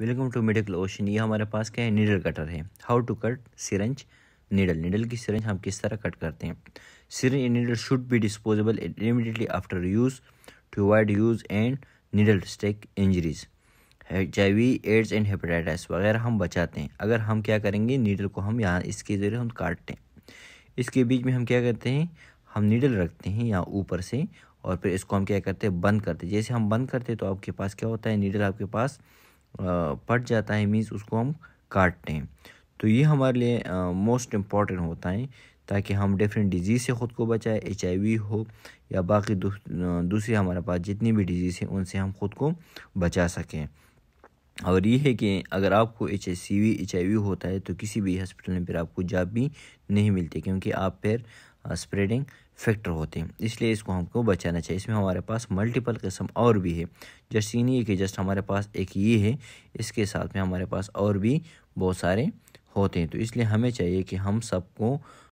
welcome to medical ocean ये हमारे पास क्या है नीडल कटर है how to cut syringe needle needle की सिरंज हम किस तरह कट करते हैं syringe and needle should be disposable immediately after use to avoid use and needle stick injuries H I V AIDS and hepatitis वगैरह हम बचाते हैं अगर हम क्या करेंगे नीडल को हम यहाँ इसके ज़रिए हम काटते हैं इसके बीच में हम क्या करते हैं हम नीडल रखते हैं यहाँ ऊपर से और फिर इसको हम क्या करते हैं बंद करते हैं जैसे हम बंद करते हैं तो आपके पास क्या होता है नीडल आपके पास पट जाता है मीन्स उसको हम काटते हैं तो ये हमारे लिए मोस्ट इम्पॉर्टेंट होता है ताकि हम डिफरेंट डिजीज़ से ख़ुद को बचाए एच हो या बाकी दूसरी हमारे पास जितनी भी डिजीज़ हैं उनसे हम खुद को बचा सकें और ये है कि अगर आपको H S C V H I V होता है तो किसी भी हॉस्पिटल में फिर आपको जॉब भी नहीं मिलती क्योंकि आप फिर स्प्रेडिंग फैक्टर होते हैं इसलिए इसको हमको बचाना चाहिए इसमें हमारे पास मल्टीपल किस्म और भी है जस्ट के जस्ट हमारे पास एक ये है इसके साथ में हमारे पास और भी बहुत सारे होते हैं तो इसलिए हमें चाहिए कि हम सबको